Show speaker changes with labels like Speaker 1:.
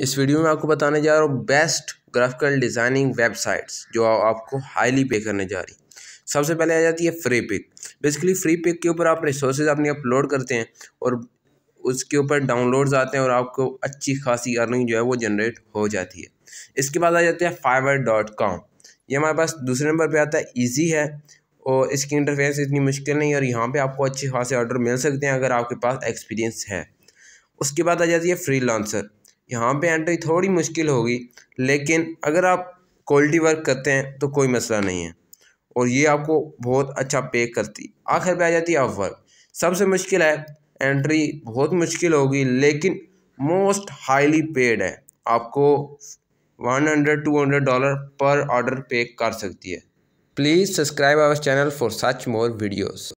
Speaker 1: इस वीडियो में आपको बताने जा रहा हूँ बेस्ट ग्राफिकल डिज़ाइनिंग वेबसाइट्स जो आपको हाईली पे करने जा रही सबसे पहले आ जाती है Freepik basically Freepik के ऊपर आप रिसोर्सेज अपनी अपलोड करते हैं और उसके ऊपर डाउनलोड्स आते हैं और आपको अच्छी खासी अर्निंग जो है वो जनरेट हो जाती है इसके बाद आ जाती है फाइवर डॉट कॉम ये हमारे पास दूसरे नंबर पर आता है ईजी है और इसकी इंटरफेस इतनी मुश्किल नहीं है और यहाँ पे आपको अच्छे खासे ऑर्डर मिल सकते हैं अगर आपके पास एक्सपीरियंस है उसके बाद आ जाती है फ्री लांसर यहाँ पे एंट्री थोड़ी मुश्किल होगी लेकिन अगर आप क्वालिटी वर्क करते हैं तो कोई मसला नहीं है और ये आपको बहुत अच्छा पे करती आखिर पे आ जाती है आप वर्क सबसे मुश्किल है एंट्री बहुत मुश्किल होगी लेकिन मोस्ट हाईली पेड है आपको one hundred two hundred dollar पर ऑर्डर पे कर सकती है please subscribe our channel for such more videos